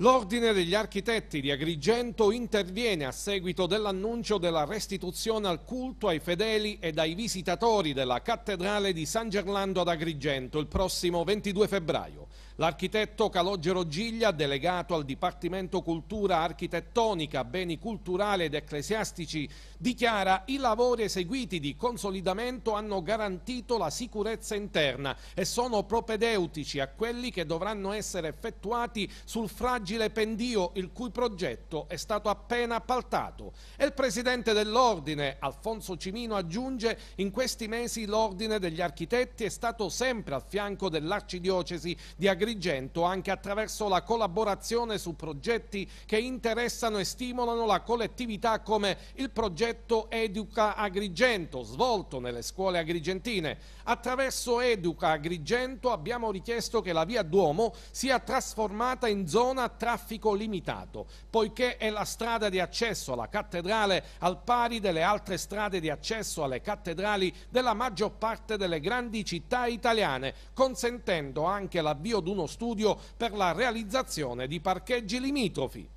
L'Ordine degli Architetti di Agrigento interviene a seguito dell'annuncio della restituzione al culto ai fedeli e ai visitatori della Cattedrale di San Gerlando ad Agrigento il prossimo 22 febbraio. L'architetto Calogero Giglia, delegato al Dipartimento Cultura Architettonica, Beni Culturali ed Ecclesiastici, dichiara i lavori eseguiti di consolidamento hanno garantito la sicurezza interna e sono propedeutici a quelli che dovranno essere effettuati sul fragile pendio il cui progetto è stato appena appaltato. E il presidente dell'Ordine, Alfonso Cimino, aggiunge in questi mesi l'Ordine degli Architetti è stato sempre al fianco dell'Arcidiocesi di Agrigento Agrigento anche attraverso la collaborazione su progetti che interessano e stimolano la collettività come il progetto Educa Agrigento, svolto nelle scuole agrigentine. Attraverso Educa Agrigento abbiamo richiesto che la via Duomo sia trasformata in zona a traffico limitato, poiché è la strada di accesso alla cattedrale al pari delle altre strade di accesso alle cattedrali della maggior parte delle grandi città italiane, consentendo anche l'avvio di un uno studio per la realizzazione di parcheggi limitrofi.